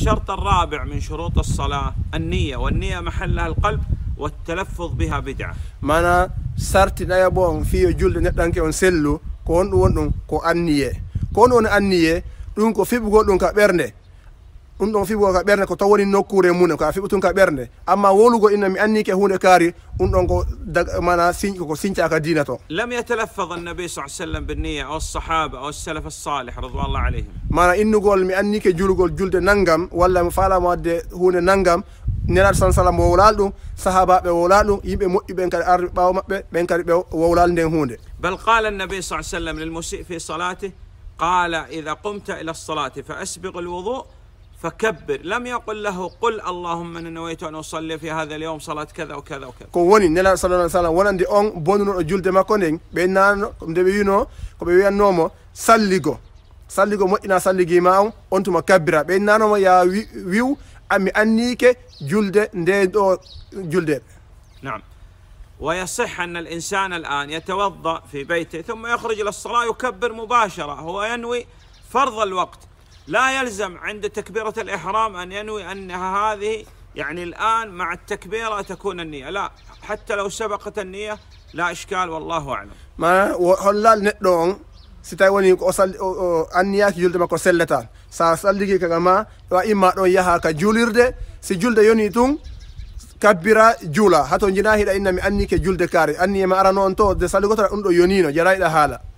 الشرط الرابع من شروط الصلاة النية والنية محلها القلب والتلفظ بها بدعة ما أنا سرت نيابون في جولد نتلانك ونسلو كون ونن كو أنية كون ون أنية دون كو فيبغو دون كبرني ɗum ɗon fibo ka ɓernde ko taw woni nokkure mum ko a fiɓitun ka ɓernde amma wolugo inna mi anni ke hunde kaari ɗum ɗon ko mana koko ka dina to lam yatalaffadh an sallallahu yatalafaz wasallam bin niyya aw as sahaba aw as salaf as salih radhiyallahu alayhim mana gol mi anni ke julugol julde nangam walla mi falama wadde hunde nangam nanggam nelaɗo sa sallam wowlal ɗum sahabaɓe wowlal ɗum yimɓe moƴƴi ɓen kadi arɓe ɓawo maɓɓe ɓen kadi ɓe wowlal den hunde bal qala an sallallahu annabi wasallam lil musii fi salatih قال إذا قمت إلى الصلاة فأسبغ الوضوء فكبر لم يقل له قل اللهم ان نويت ان اصلي في هذا اليوم صلاه كذا وكذا وكذا كو نلا صلى الله عليه وسلم وانا دي اون بون نو جولد ما كوني بين نان كوم دي يو نو كوم بي يان نومو صليغو صليغو مو انا صليغي ما اون تو مكبر بين نان ما يا ويو امي انيكه جولد دي دو جولد نعم ويصح ان الانسان الان يتوضا في بيته ثم يخرج للصلاه يكبر مباشره هو ينوي فرض الوقت لا يلزم عند تكبيرة الإحرام أن ينوي أن هذه يعني الآن مع التكبيرة تكون النية لا حتى لو سبقت النية لا إشكال والله أعلم ما هلال نتلون ستاي وني أصل أنيا كي جلد ما كسلتا سأصل دقي كما وإما دون يها كجوليرد سجلد يوني تون kabbira juula hato jina hiɗa innami anni ke julde kaari anni ema arano on to de salligotora ɗum ɗo yonino jarayɗa haala